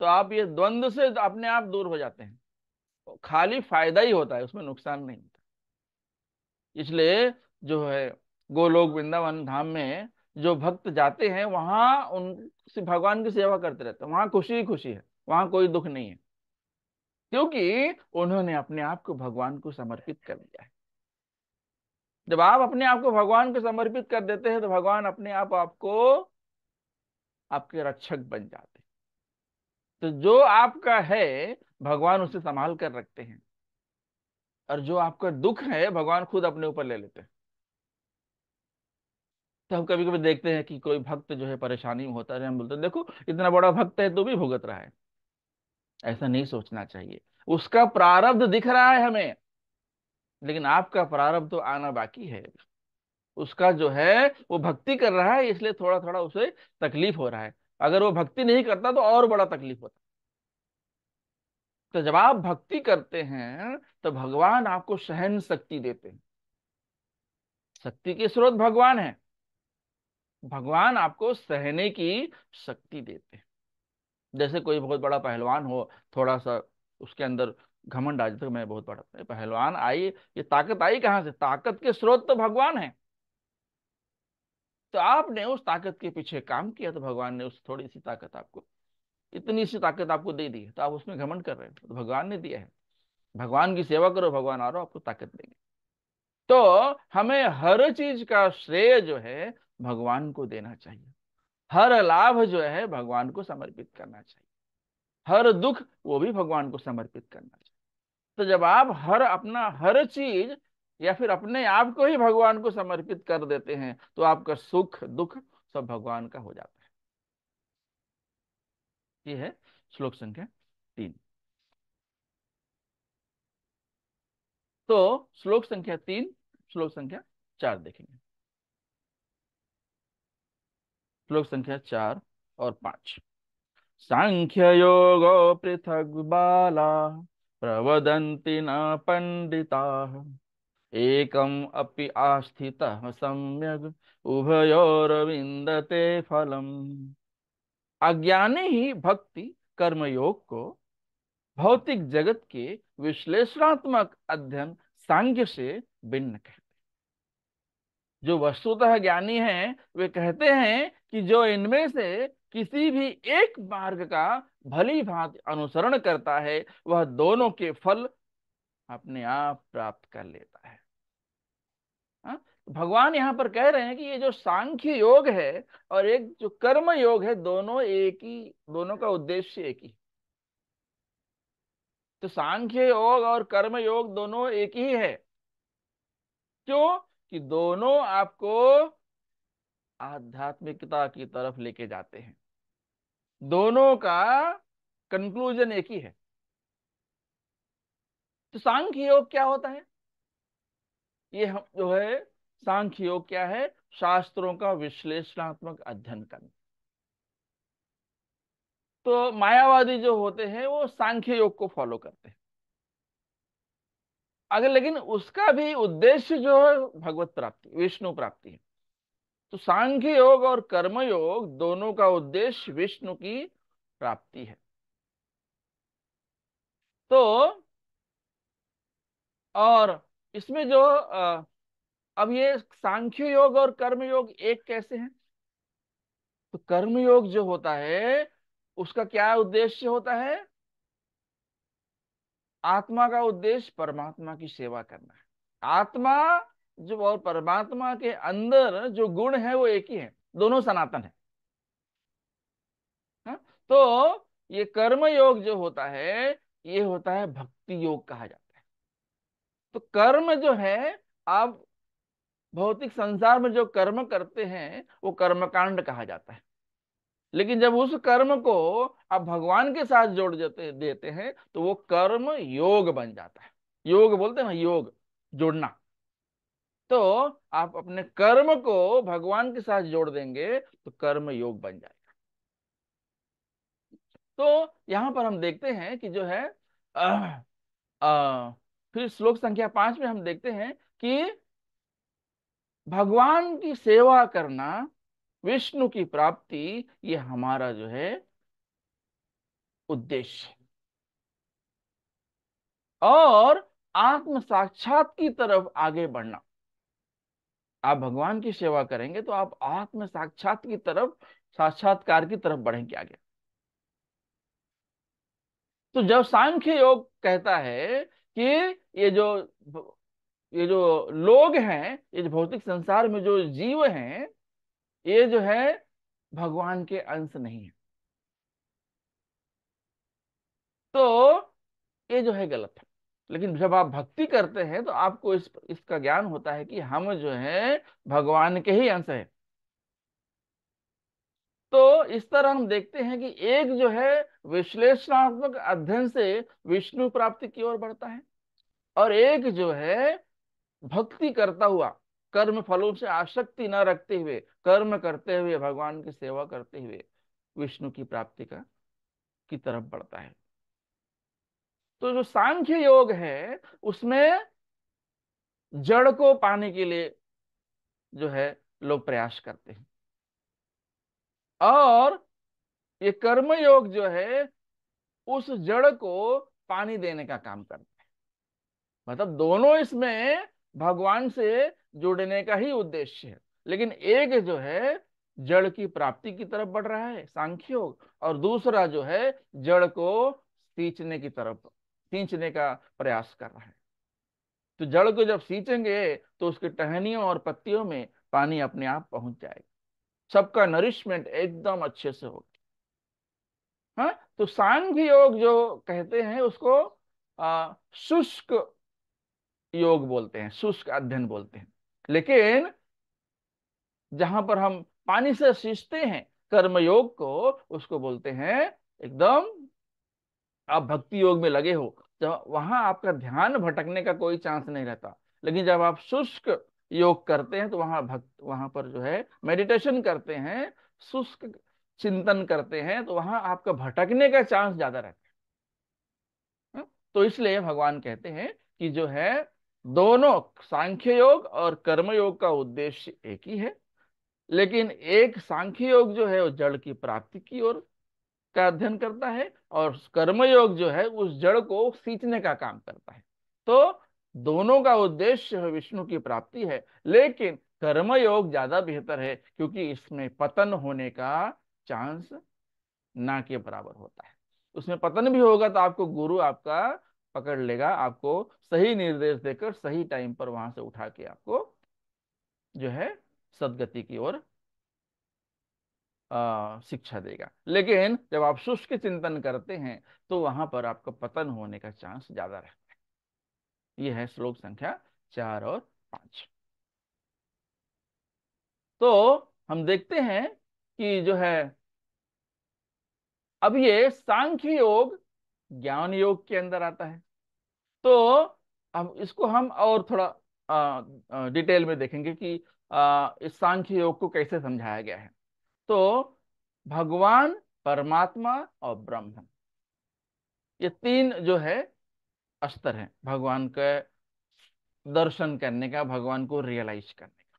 तो आप ये द्वंद से अपने आप दूर हो जाते हैं खाली फायदा ही होता है उसमें नुकसान नहीं होता इसलिए जो है गोलोक वृंदावन धाम में जो भक्त जाते हैं वहां उन भगवान की सेवा करते रहते हैं वहां खुशी ही खुशी है वहां कोई दुख नहीं है क्योंकि उन्होंने अपने आप को भगवान को समर्पित कर दिया है जब आप अपने आप को भगवान को समर्पित कर देते हैं तो भगवान अपने आप आपको आपके रक्षक बन जाते तो जो आपका है भगवान उसे संभाल कर रखते हैं और जो आपका दुख है भगवान खुद अपने ऊपर ले लेते हैं तो हम कभी कभी देखते हैं कि कोई भक्त जो है परेशानी में होता है हम बोलते हैं देखो इतना बड़ा भक्त है तो भी भुगत रहा है ऐसा नहीं सोचना चाहिए उसका प्रारब्ध दिख रहा है हमें लेकिन आपका प्रारंभ तो आना बाकी है उसका जो है वो भक्ति कर रहा है इसलिए थोड़ा थोड़ा उसे तकलीफ हो रहा है अगर वो भक्ति नहीं करता तो और बड़ा तकलीफ होता तो जब आप भक्ति करते हैं तो भगवान आपको सहन शक्ति देते हैं शक्ति के स्रोत भगवान है भगवान आपको सहने की शक्ति देते हैं जैसे कोई बहुत बड़ा पहलवान हो थोड़ा सा उसके अंदर घमंड आज तक मैं बहुत पढ़ा पहलवान आई ये ताकत आई कहां से ताकत के स्रोत तो भगवान है तो आपने उस ताकत के पीछे काम किया तो भगवान ने उस थोड़ी सी ताकत आपको इतनी सी ताकत आपको दे दी तो आप उसमें घमंड कर रहे हैं तो भगवान ने दिया है भगवान की सेवा करो भगवान आ रहा आपको ताकत देंगे तो हमें हर चीज का श्रेय जो है भगवान को देना चाहिए हर लाभ जो है भगवान को समर्पित करना चाहिए हर दुख वो भी भगवान को समर्पित करना तो जब आप हर अपना हर चीज या फिर अपने आप को ही भगवान को समर्पित कर देते हैं तो आपका सुख दुख सब भगवान का हो जाता है ये है श्लोक संख्या तीन तो श्लोक संख्या तीन श्लोक संख्या चार देखेंगे श्लोक संख्या चार और पांच सांख्य योग पृथक बाला प्रवदन्ति न पण्डिताः एकम् अपि आस्थितः सम्यग् उभयोरविन्दते फलम् अज्ञाने ही भक्ति कर्मयोग को भौतिक जगत के विश्लेषणात्मक अध्ययन सांख्य से भिन्न कहते जो वस्तुतः ज्ञानी हैं वे कहते हैं कि जो इनमें से किसी भी एक मार्ग का भली भांति अनुसरण करता है वह दोनों के फल अपने आप प्राप्त कर लेता है हाँ, भगवान यहां पर कह रहे हैं कि ये जो सांख्य योग है और एक जो कर्म योग है दोनों एक ही दोनों का उद्देश्य एक ही तो सांख्य योग और कर्म योग दोनों एक ही है क्यों कि दोनों आपको आध्यात्मिकता की तरफ लेके जाते हैं दोनों का कंक्लूजन एक ही है तो सांख्य योग क्या होता है ये हम जो है सांख्य योग क्या है शास्त्रों का विश्लेषणात्मक अध्ययन करना तो मायावादी जो होते हैं वो सांख्य योग को फॉलो करते हैं अगर लेकिन उसका भी उद्देश्य जो है भगवत प्राप्ति विष्णु प्राप्ति है तो सांख्य योग और कर्म योग दोनों का उद्देश्य विष्णु की प्राप्ति है तो और इसमें जो अब ये सांख्य योग और कर्म योग एक कैसे हैं तो कर्म योग जो होता है उसका क्या उद्देश्य होता है आत्मा का उद्देश्य परमात्मा की सेवा करना है आत्मा जो और परमात्मा के अंदर जो गुण है वो एक ही है दोनों सनातन है हा? तो ये कर्म योग जो होता है ये होता है भक्ति योग कहा जाता है तो कर्म जो है आप भौतिक संसार में जो कर्म करते हैं वो कर्मकांड कहा जाता है लेकिन जब उस कर्म को आप भगवान के साथ जोड़ देते देते हैं तो वो कर्म योग बन जाता है योग बोलते हैं ना योग जोड़ना तो आप अपने कर्म को भगवान के साथ जोड़ देंगे तो कर्म योग बन जाएगा तो यहां पर हम देखते हैं कि जो है आ, आ, फिर श्लोक संख्या पांच में हम देखते हैं कि भगवान की सेवा करना विष्णु की प्राप्ति ये हमारा जो है उद्देश्य और आत्म साक्षात की तरफ आगे बढ़ना आप भगवान की सेवा करेंगे तो आप आत्म साक्षात की तरफ साक्षात्कार की तरफ बढ़ेंगे आगे तो जब सांख्य योग कहता है कि ये जो ये जो लोग हैं ये जो भौतिक संसार में जो जीव हैं ये जो है भगवान के अंश नहीं है तो ये जो है गलत है लेकिन जब आप भक्ति करते हैं तो आपको इस इसका ज्ञान होता है कि हम जो है भगवान के ही अंश है तो इस तरह हम देखते हैं कि एक जो है विश्लेषणात्मक अध्ययन से विष्णु प्राप्ति की ओर बढ़ता है और एक जो है भक्ति करता हुआ कर्म फलों से आसक्ति न रखते हुए कर्म करते हुए भगवान की सेवा करते हुए विष्णु की प्राप्ति का की तरफ बढ़ता है तो जो सांख्य योग है उसमें जड़ को पाने के लिए जो है लोग प्रयास करते हैं और ये कर्म योग जो है उस जड़ को पानी देने का काम करते हैं मतलब दोनों इसमें भगवान से जुड़ने का ही उद्देश्य है लेकिन एक जो है जड़ की प्राप्ति की तरफ बढ़ रहा है सांख्य योग और दूसरा जो है जड़ को सींचने की तरफ सींचने का प्रयास कर रहा है तो जड़ को जब सींचेंगे तो उसके टहनियों और पत्तियों में पानी अपने आप पहुंच जाएगा सबका नरिशमेंट एकदम अच्छे से होगा हा? तो सांघ योग जो कहते हैं उसको शुष्क योग बोलते हैं शुष्क अध्ययन बोलते हैं लेकिन जहां पर हम पानी से सींचते हैं कर्मयोग को उसको बोलते हैं एकदम आप भक्ति योग में लगे हो जब तो वहां आपका ध्यान भटकने का कोई चांस नहीं रहता लेकिन जब आप शुष्क योग करते हैं तो वहां भक्त वहां पर जो है मेडिटेशन करते हैं शुष्क चिंतन करते हैं तो वहां आपका भटकने का चांस ज्यादा रहता है हाँ, तो इसलिए भगवान कहते हैं कि जो है दोनों सांख्य योग और कर्म योग का उद्देश्य एक ही है लेकिन एक सांख्य योग जो है वो जड़ की प्राप्ति की ओर का अध्ययन करता है और कर्मयोग जो है उस जड़ को सींचने का काम करता है तो दोनों का उद्देश्य विष्णु की प्राप्ति है लेकिन कर्मयोग ज्यादा बेहतर है क्योंकि इसमें पतन होने का चांस ना के बराबर होता है उसमें पतन भी होगा तो आपको गुरु आपका पकड़ लेगा आपको सही निर्देश देकर सही टाइम पर वहां से उठा के आपको जो है सदगति की ओर आ, शिक्षा देगा लेकिन जब आप शुष्क चिंतन करते हैं तो वहां पर आपका पतन होने का चांस ज्यादा रहता है यह है श्लोक संख्या चार और पांच तो हम देखते हैं कि जो है अब ये सांख्य योग ज्ञान योग के अंदर आता है तो अब इसको हम और थोड़ा आ, आ, डिटेल में देखेंगे कि आ, इस सांख्य योग को कैसे समझाया गया है तो भगवान परमात्मा और ब्रह्म ये तीन जो है स्तर है भगवान के दर्शन करने का भगवान को रियलाइज करने का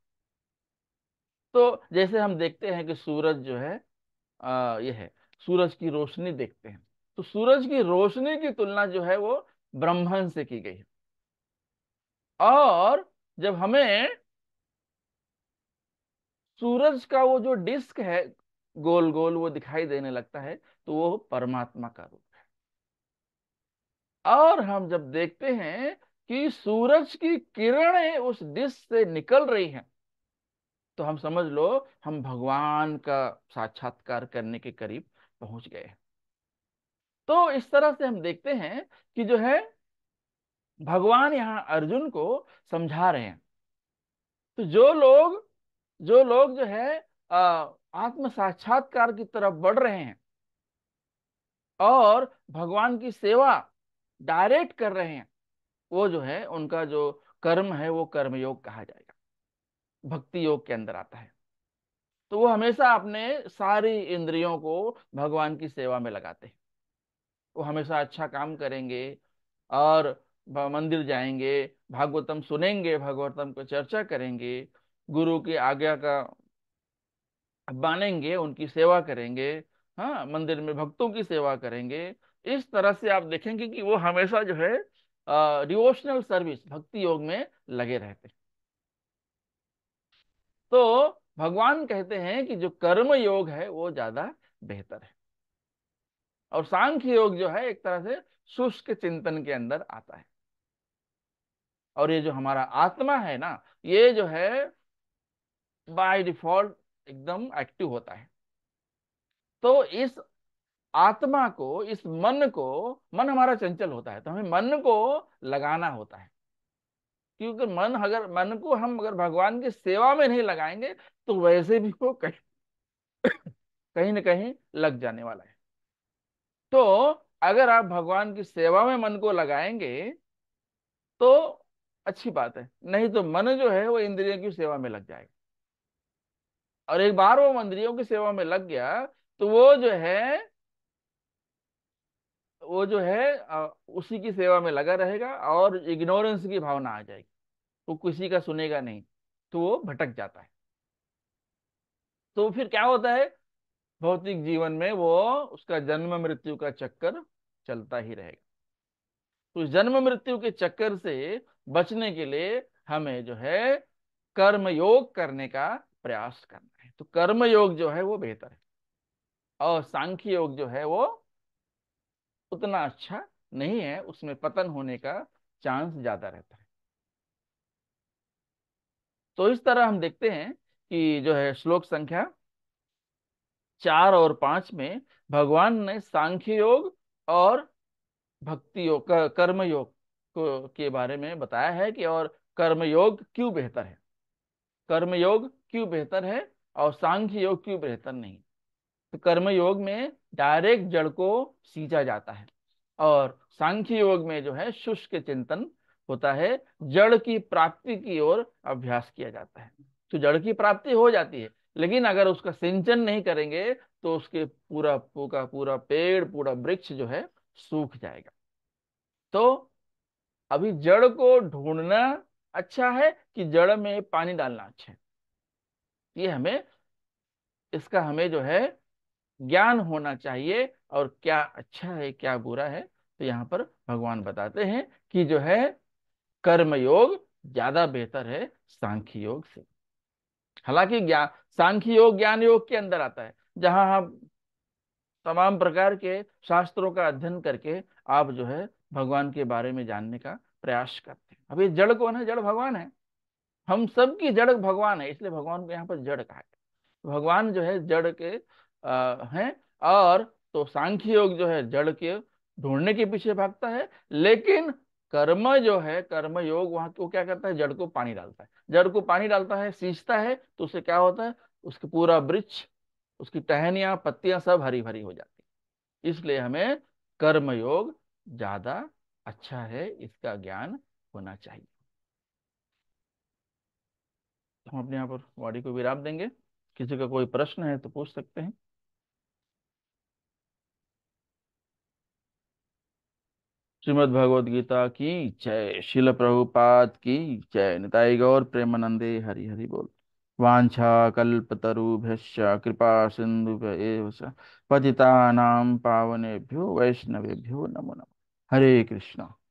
तो जैसे हम देखते हैं कि सूरज जो है यह ये है सूरज की रोशनी देखते हैं तो सूरज की रोशनी की तुलना जो है वो ब्रह्मन से की गई है और जब हमें सूरज का वो जो डिस्क है गोल गोल वो दिखाई देने लगता है तो वो परमात्मा का रूप है और हम जब देखते हैं कि सूरज की किरणें उस डिस्क से निकल रही हैं तो हम समझ लो हम भगवान का साक्षात्कार करने के करीब पहुंच गए हैं तो इस तरह से हम देखते हैं कि जो है भगवान यहां अर्जुन को समझा रहे हैं तो जो लोग जो लोग जो है आत्म साक्षात्कार की तरफ बढ़ रहे हैं और भगवान की सेवा डायरेक्ट कर रहे हैं वो जो है उनका जो कर्म है वो कर्मयोग कहा जाएगा भक्ति योग के अंदर आता है तो वो हमेशा अपने सारी इंद्रियों को भगवान की सेवा में लगाते हैं वो हमेशा अच्छा काम करेंगे और मंदिर जाएंगे भागवतम सुनेंगे भागवतम को चर्चा करेंगे गुरु की आज्ञा का मानेंगे उनकी सेवा करेंगे हाँ मंदिर में भक्तों की सेवा करेंगे इस तरह से आप देखेंगे कि वो हमेशा जो है डिवोशनल सर्विस भक्ति योग में लगे रहते हैं तो भगवान कहते हैं कि जो कर्म योग है वो ज्यादा बेहतर है और सांख्य योग जो है एक तरह से शुष्क चिंतन के अंदर आता है और ये जो हमारा आत्मा है ना ये जो है बाय डिफॉल्ट एकदम एक्टिव होता है तो इस आत्मा को इस मन को मन हमारा चंचल होता है तो हमें मन को लगाना होता है क्योंकि मन अगर मन को हम अगर भगवान की सेवा में नहीं लगाएंगे तो वैसे भी वो कहीं कहीं ना कहीं लग जाने वाला है तो अगर आप भगवान की सेवा में मन को लगाएंगे तो अच्छी बात है नहीं तो मन जो है वो इंद्रियों की सेवा में लग जाएगा और एक बार वो मंदिरों की सेवा में लग गया तो वो जो है वो जो है उसी की सेवा में लगा रहेगा और इग्नोरेंस की भावना आ जाएगी वो तो किसी का सुनेगा नहीं तो वो भटक जाता है तो फिर क्या होता है भौतिक जीवन में वो उसका जन्म मृत्यु का चक्कर चलता ही रहेगा तो जन्म मृत्यु के चक्कर से बचने के लिए हमें जो है कर्म योग करने का प्रयास करना है तो कर्म योग जो है वो बेहतर है और सांख्य योग जो है वो उतना अच्छा नहीं है उसमें पतन होने का चांस ज्यादा रहता है तो इस तरह हम देखते हैं कि जो है श्लोक संख्या चार और पांच में भगवान ने सांख्य योग और भक्ति योग कर्म योग के बारे में बताया है कि और कर्म योग क्यों बेहतर है कर्म योग क्यों बेहतर है और सांख्य योग क्यों बेहतर नहीं तो कर्म योग में डायरेक्ट जड़ को सींचा जाता है और सांख्य योग में जो है शुष्क चिंतन होता है जड़ की प्राप्ति की ओर अभ्यास किया जाता है तो जड़ की प्राप्ति हो जाती है लेकिन अगर उसका सिंचन नहीं करेंगे तो उसके पूरा पूरा पूरा पेड़ पूरा वृक्ष जो है सूख जाएगा तो अभी जड़ को ढूंढना अच्छा है कि जड़ में पानी डालना अच्छा है ये हमें इसका हमें जो है ज्ञान होना चाहिए और क्या अच्छा है क्या बुरा है तो यहाँ पर भगवान बताते हैं कि जो है कर्मयोग ज्यादा बेहतर है सांख्य योग से हालांकि ज्ञान सांख्य योग ज्ञान योग के अंदर आता है जहां हम तमाम प्रकार के शास्त्रों का अध्ययन करके आप जो है भगवान के बारे में जानने का प्रयास करते हैं अभी जड़ कौन है जड़ भगवान है हम सबकी जड़ भगवान है इसलिए भगवान को यहाँ पर जड़ कहा गया भगवान जो है जड़ के हैं और तो सांख्य योग जो है जड़ के ढूंढने के पीछे भागता है लेकिन कर्म जो है कर्म योग वहां को क्या करता है जड़ को पानी डालता है जड़ को पानी डालता है सींचता है तो उससे क्या होता है उसके पूरा वृक्ष उसकी टहनिया पत्तियां सब हरी भरी हो जाती इसलिए हमें कर्मयोग ज्यादा अच्छा है इसका ज्ञान होना चाहिए हम अपने यहाँ पर वाड़ी को विराम देंगे किसी का कोई प्रश्न है तो पूछ सकते हैं श्रीमद भगवद गीता की जय शिल प्रभुपाद की जय निताई गौर प्रेमानंदे हरि हरि बोल वाछा कल्पतरुभ्य कृपा सिंधु पतितानां पावनेभ्यो वैष्णवेभ्यो नमो नमो हरे कृष्णा